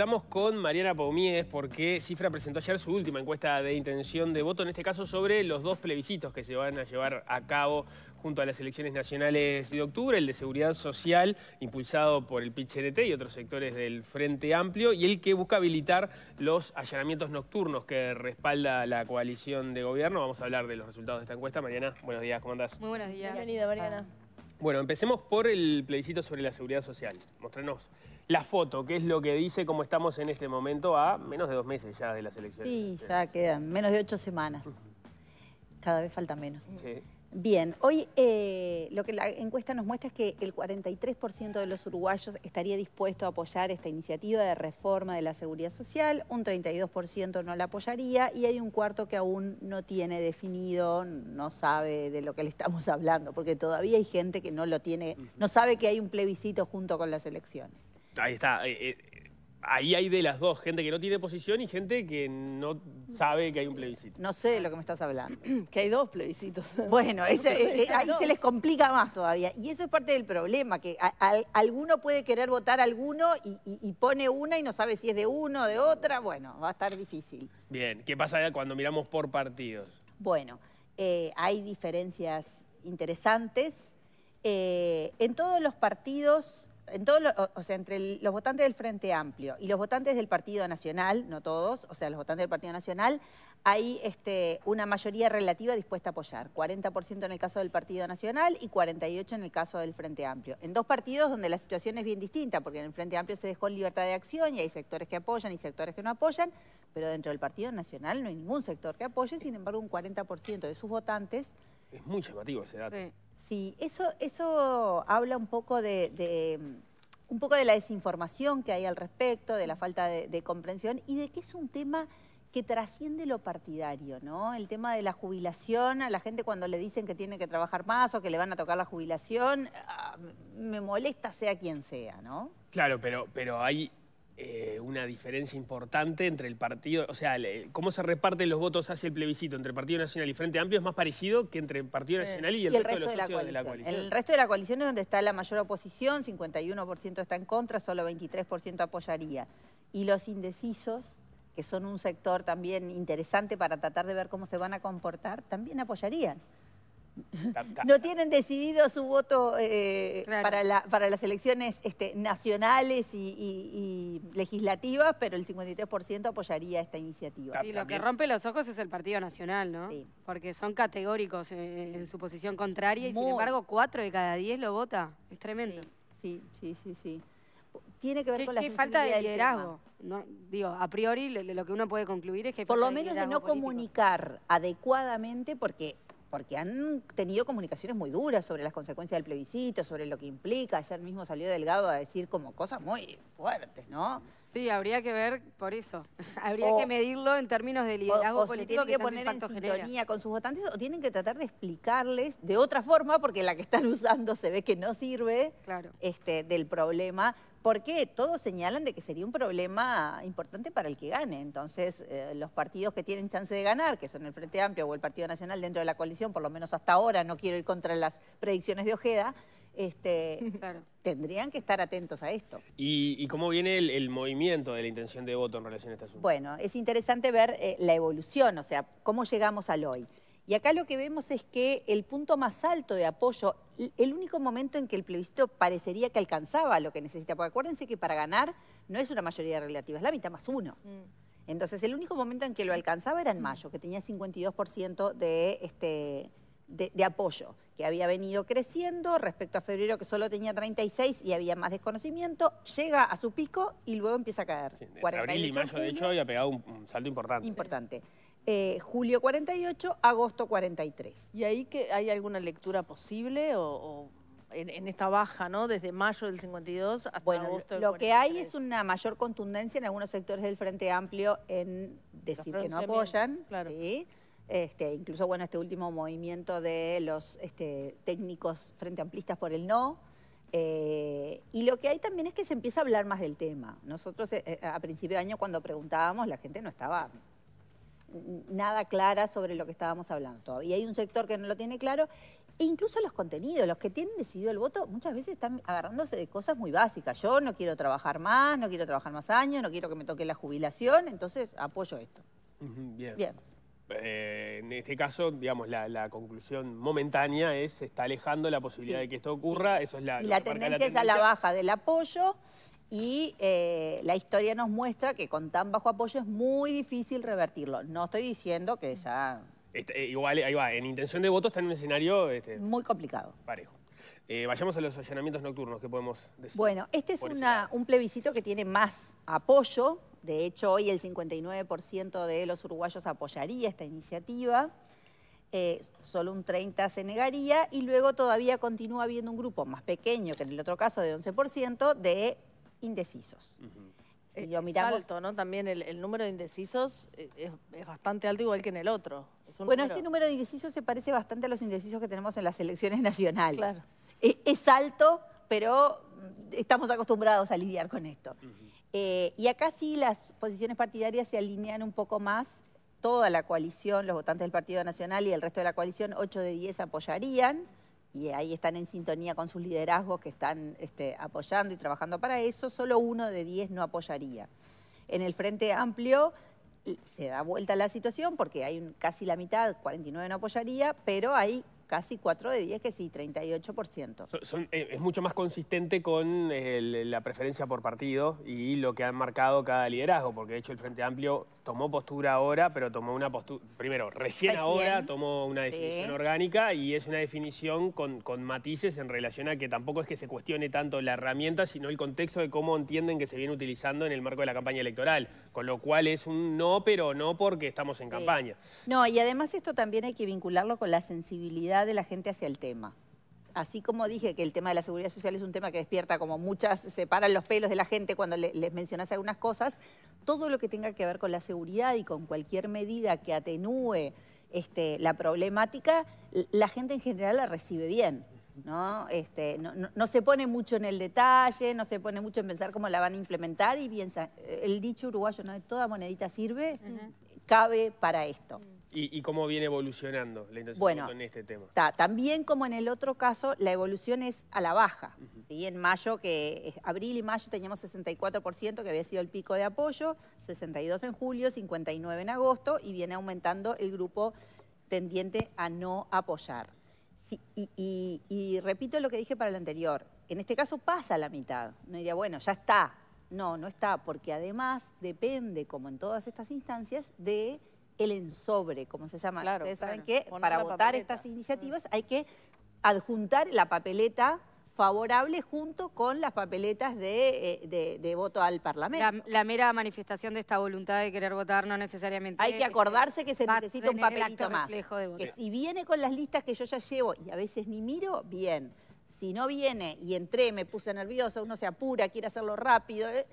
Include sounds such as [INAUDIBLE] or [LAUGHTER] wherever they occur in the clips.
Estamos con Mariana Paumies porque Cifra presentó ayer su última encuesta de intención de voto, en este caso sobre los dos plebiscitos que se van a llevar a cabo junto a las elecciones nacionales de octubre, el de seguridad social, impulsado por el pit y otros sectores del Frente Amplio, y el que busca habilitar los allanamientos nocturnos que respalda la coalición de gobierno. Vamos a hablar de los resultados de esta encuesta. Mariana, buenos días, ¿cómo andás? Muy buenos días. Bienvenida, Mariana. Ah. Bueno, empecemos por el plebiscito sobre la seguridad social. Mostranos la foto, que es lo que dice cómo estamos en este momento a menos de dos meses ya de las elecciones. Sí, ya quedan menos de ocho semanas. Cada vez falta menos. Bien, hoy eh, lo que la encuesta nos muestra es que el 43% de los uruguayos estaría dispuesto a apoyar esta iniciativa de reforma de la seguridad social, un 32% no la apoyaría y hay un cuarto que aún no tiene definido, no sabe de lo que le estamos [LAUGHS] hablando, porque todavía hay gente que no lo tiene, no sabe que hay un plebiscito junto con las elecciones. Ahí está. Eh, eh, ahí hay de las dos, gente que no tiene posición y gente que no sabe que hay un plebiscito. No sé de lo que me estás hablando. [CLEARS THROAT] que hay dos plebiscitos. [LAUGHS] Bueno, [LAUGHS] eh, ahí se les complica más todavía. Y eso es parte del problema, que alguno puede querer votar a alguno y, pone una y no sabe si es de uno o de otra. Bueno, va a estar difícil. Bien, ¿qué pasa cuando miramos por partidos? Bueno, hay diferencias interesantes. en todos los partidos o sea, entre los votantes del Frente Amplio y los votantes del Partido Nacional, no todos, o sea, los votantes del Partido Nacional, hay este, una mayoría relativa dispuesta a apoyar. 40% en el caso del Partido Nacional y 48% en el caso del Frente Amplio. En dos partidos donde la situación es bien distinta, porque en el Frente Amplio se dejó libertad de acción y hay sectores que apoyan y sectores que no apoyan, pero dentro del Partido Nacional no hay ningún sector que apoye, sin embargo un 40% de sus votantes... Es muy llamativo ese dato. Sí, eso, eso habla un poco de, un poco de la desinformación que hay al respecto, de la falta de, comprensión y de que es un tema que trasciende lo partidario, ¿no? El tema de la jubilación, a la gente cuando le dicen que tiene que trabajar más o que le van a tocar la jubilación, ah, me molesta sea quien sea, ¿no? Claro, pero, pero hay, eh, una diferencia importante entre el partido, o sea, cómo se reparten los votos hacia el plebiscito entre el Partido Nacional y Frente Amplio es más parecido que entre el Partido Nacional y el, resto, de los de la coalición. El resto de la coalición es donde está la mayor oposición, 51% está en contra, solo 23% apoyaría. Y los indecisos, que son un sector también interesante para tratar de ver cómo se van a comportar, también apoyarían. No tienen decidido su voto eh, para, las elecciones este, nacionales y, legislativas, pero el 53% apoyaría esta iniciativa. Y lo que rompe los ojos es el Partido Nacional, ¿no? Porque son categóricos eh, eh, en su posición contraria y sin embargo 4 de cada 10 lo vota. Es tremendo. Sí, sí, sí, sí. Tiene que ver con la qué falta de liderazgo. digo, a priori lo, que uno puede concluir es que... Por lo menos de, no comunicar adecuadamente porque porque han tenido comunicaciones muy duras sobre las consecuencias del plebiscito, sobre lo que implica. Ayer mismo salió Delgado a decir como cosas muy fuertes, ¿no? Sí, habría que ver por eso. [LAUGHS] habría que medirlo en términos de liderazgo político. que, poner en sintonía con sus votantes o tienen que tratar de explicarles de otra forma, porque la que están [LAUGHS] usando se ve que no sirve este, del problema porque todos señalan de que sería un problema importante para el que gane. Entonces, eh, los partidos que tienen chance de ganar, que son el Frente Amplio o el Partido Nacional dentro de la coalición, por lo menos hasta ahora, no quiero ir contra las predicciones de Ojeda, este, [LAUGHS] tendrían que estar atentos a esto. ¿Y, cómo viene el, movimiento de la intención de voto en relación a este asunto? Bueno, es interesante ver eh, la evolución, o sea, cómo llegamos al hoy. Y acá lo que vemos es que el punto más alto de apoyo, el único momento en que el plebiscito parecería que alcanzaba lo que necesita, porque acuérdense que para ganar no es una mayoría relativa, es la mitad más uno. Mm. Entonces el único momento en que lo alcanzaba era en mayo, que tenía 52% de, este, de, apoyo, que había venido creciendo respecto a febrero que solo tenía 36 y había más desconocimiento, llega a su pico y luego empieza a caer. abril y mayo, de hecho, había pegado un, salto importante. Importante. Eh, julio 48, agosto 43. ¿Y ahí que hay alguna lectura posible o, en, esta baja, ¿no? Desde mayo del 52 hasta agosto del Lo que hay es una mayor contundencia en algunos sectores del Frente Amplio en decir que no apoyan. Este, incluso, bueno, este último movimiento de los este, técnicos frente amplistas por el no. Eh, y lo que hay también es que se empieza a hablar más del tema. Nosotros eh, a principio de año cuando preguntábamos, la gente no estaba nada clara sobre lo que estábamos hablando y Hay un sector que no lo tiene claro e incluso los contenidos, los que tienen decidido el voto muchas veces están agarrándose de cosas muy básicas. Yo no quiero trabajar más, no quiero trabajar más años, no quiero que me toque la jubilación, entonces apoyo esto. bien. bien. Eh, en este caso, digamos, la, conclusión momentánea es se está alejando la posibilidad de que esto ocurra. Eso es la, tendencia, la tendencia es a la baja del apoyo y eh, la historia nos muestra que con tan bajo apoyo es muy difícil revertirlo. No estoy diciendo que ya... Este, eh, igual, ahí va, en intención de voto está en un escenario... Este, muy complicado. Parejo. Eh, vayamos a los allanamientos nocturnos, que podemos decir? Bueno, este es un plebiscito que tiene más apoyo. De hecho, hoy el 59% de los uruguayos apoyaría esta iniciativa. solo un 30 se negaría y luego todavía continúa habiendo un grupo más pequeño, que en el otro caso de 11%, de indecisos. Es ¿no? También el, número de indecisos eh, es, bastante alto igual que en el otro. bueno, este número de indecisos se parece bastante a los indecisos que tenemos en las elecciones nacionales. Claro. Es, alto, pero mm, estamos acostumbrados a lidiar con esto. Eh, y acá sí las posiciones partidarias se alinean un poco más. Toda la coalición, los votantes del Partido Nacional y el resto de la coalición, 8 de 10 apoyarían y ahí están en sintonía con sus liderazgos que están este, apoyando y trabajando para eso, solo uno de diez no apoyaría. En el Frente Amplio se da vuelta la situación porque hay casi la mitad, 49 no apoyaría, pero hay casi 4 de 10, que sí, 38%. Son, son, eh, es mucho más consistente con la preferencia por partido y lo que han marcado cada liderazgo, porque de hecho el Frente Amplio tomó postura ahora, pero tomó una postura, primero, recién, ahora tomó una definición orgánica y es una definición con, matices en relación a que tampoco es que se cuestione tanto la herramienta, sino el contexto de cómo entienden que se viene utilizando en el marco de la campaña electoral, con lo cual es un no, pero no porque estamos en campaña. No, y además esto también hay que vincularlo con la sensibilidad de la gente hacia el tema. Así como dije que el tema de la seguridad social es un tema que despierta como muchas, separan los pelos de la gente cuando les mencionas algunas cosas, todo lo que tenga que ver con la seguridad y con cualquier medida que atenúe este, la problemática, la gente en general la recibe bien. Este, ¿no? se pone mucho en el detalle, no se pone mucho en pensar cómo la van a implementar y piensa, el dicho uruguayo, ¿no? De toda monedita sirve, cabe para esto. Mm. Y, cómo viene evolucionando la intención bueno, en este tema? también como en el otro caso, la evolución es a la baja. En mayo, que abril y mayo teníamos 64%, que había sido el pico de apoyo, 62 en julio, 59 en agosto, y viene aumentando el grupo tendiente a no apoyar. Sí, y, y repito lo que dije para el anterior, en este caso pasa la mitad. No diría, bueno, ya está. No, no está, porque además depende, como en todas estas instancias, de el ensobre, como se llama. Ustedes saben que para votar estas iniciativas mm. hay que adjuntar la papeleta favorable junto con las papeletas de, eh, voto al Parlamento. La, mera manifestación de esta voluntad de querer votar no necesariamente... Hay que este, acordarse que se necesita un papelito más. si viene con las listas que yo ya llevo y a veces ni miro, bien. Si no viene y entré, me puse nerviosa, uno se apura, quiere hacerlo rápido... Eh,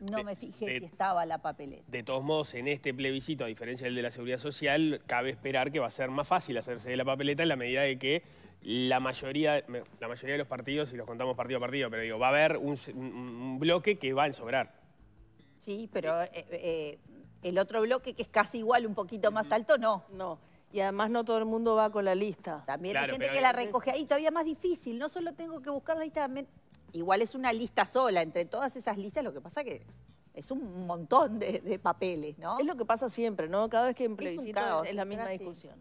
no me fijé si estaba la papeleta. De todos modos, en este plebiscito, a diferencia del de la Seguridad Social, cabe esperar que va a ser más fácil hacerse de la papeleta en la medida de que la mayoría, la mayoría de los partidos, si los contamos partido a partido, pero digo, va a haber un, bloque que va a ensobrar. Sí, pero eh, eh, el otro bloque que es casi igual, un poquito más alto, no. No. Y además no todo el mundo va con la lista. También hay gente que la recoge ahí, todavía más difícil. No solo tengo que buscar la lista, Igual es una lista sola, entre todas esas listas lo que pasa que es un montón de, papeles, ¿no? Es lo que pasa siempre, ¿no? Cada vez que en plebiscito es, la misma discusión.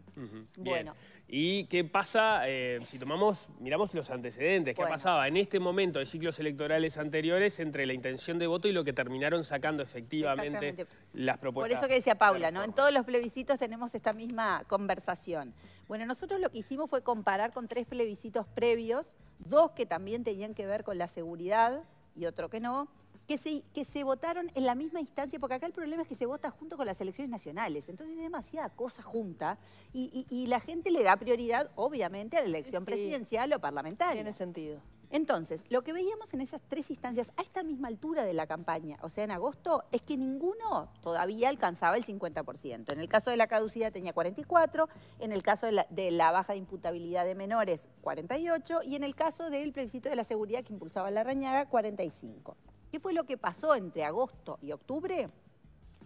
Bueno. ¿Y qué pasa eh, si tomamos, miramos los antecedentes? ¿Qué pasaba en este momento de ciclos electorales anteriores entre la intención de voto y lo que terminaron sacando efectivamente las propuestas? Por eso que decía Paula, ¿no? En todos los plebiscitos tenemos esta misma conversación. Bueno, nosotros lo que hicimos fue comparar con tres plebiscitos previos, dos que también tenían que ver con la seguridad y otro que no, que se, que se votaron en la misma instancia, porque acá el problema es que se vota junto con las elecciones nacionales, entonces es demasiada cosa junta y, la gente le da prioridad, obviamente, a la elección presidencial o parlamentaria. Tiene sentido. Entonces, lo que veíamos en esas tres instancias a esta misma altura de la campaña, o sea, en agosto, es que ninguno todavía alcanzaba el 50%. En el caso de la caducidad tenía 44, en el caso de la, baja de imputabilidad de menores, 48, y en el caso del plebiscito de la seguridad que impulsaba la Rañaga, 45. ¿Qué fue lo que pasó entre agosto y octubre?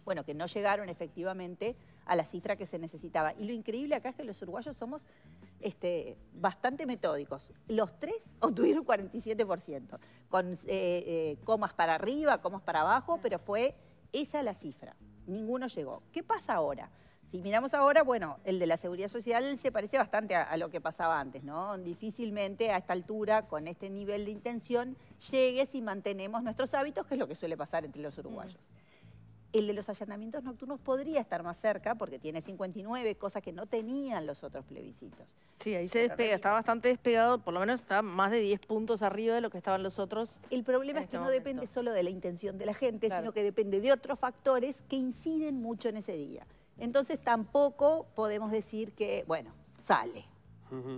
Bueno, que no llegaron efectivamente a la cifra que se necesitaba. Y lo increíble acá es que los uruguayos somos este, bastante metódicos. Los tres [LAUGHS] obtuvieron 47%, con eh, eh, comas para arriba, comas para abajo, pero fue esa la cifra. Ninguno llegó. ¿Qué pasa ahora? Si miramos ahora, bueno, el de la seguridad social se parece bastante a lo que pasaba antes, ¿no? Difícilmente a esta altura, con este nivel de intención, llegue si mantenemos nuestros hábitos, que es lo que suele pasar entre los uruguayos. Mm. El de los allanamientos nocturnos podría estar más cerca porque tiene 59, cosas que no tenían los otros plebiscitos. Sí, ahí se despega, está bastante despegado, por lo menos está más de 10 puntos arriba de lo que estaban los otros. El problema es que este no depende solo de la intención de la gente, sino que depende de otros factores que inciden mucho en ese día. Entonces tampoco podemos decir que, bueno, sale.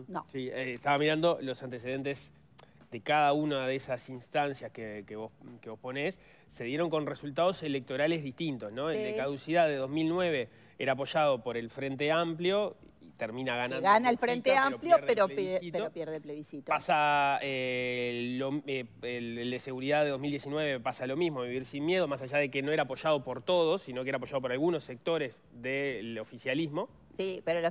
No. Sí, eh, estaba mirando los antecedentes de cada una de esas instancias que, que, vos, ponés, se dieron con resultados electorales distintos, ¿no? El de caducidad de 2009 era apoyado por el Frente Amplio termina ganando. gana el Frente Amplio, pero pierde, plebiscito. Pasa eh, eh, el de seguridad de 2019, pasa lo mismo, Vivir sin Miedo, más allá de que no era apoyado por todos, sino que era apoyado por algunos sectores del oficialismo. Sí, pero el,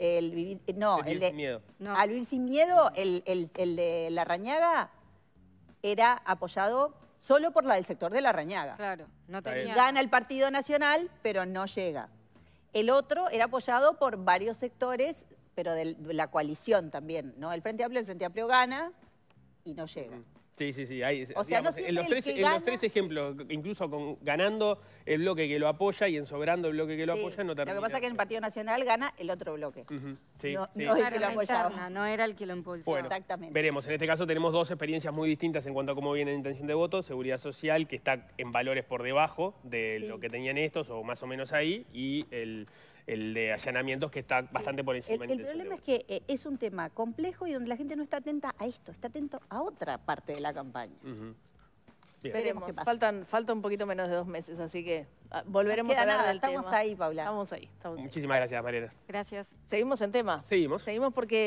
eh, vivir, no, el, de, sin miedo. Al vivir sin miedo, el, de la rañaga era apoyado solo por la del sector de la rañaga. Claro, no tenía. Gana el Partido Nacional, pero no llega. El otro era apoyado por varios sectores, pero de la coalición también, ¿no? El Frente Amplio, el Frente Amplio gana y no llega. Sí, sí, sí. en, los tres, ejemplos, incluso con, ganando el bloque que lo apoya y ensobrando el bloque que lo apoya, no termina. Lo que pasa es que en el Partido Nacional gana el otro bloque. no, sí. el que lo apoyaba. no era el que lo impulsaba. Exactamente. veremos. En este caso tenemos dos experiencias muy distintas en cuanto a cómo viene la intención de voto. Seguridad Social, que está en valores por debajo de lo que tenían estos, o más o menos ahí, y el el de allanamientos que está bastante por encima. El, problema es que eh, es un tema complejo y donde la gente no está atenta a esto, está atento a otra parte de la campaña. Esperemos que Faltan, falta un poquito menos de dos meses, así que ah, volveremos a hablar del estamos tema. estamos ahí, Paula. Estamos ahí, Muchísimas gracias, Mariana. Gracias. ¿Seguimos en tema? Seguimos. Seguimos porque...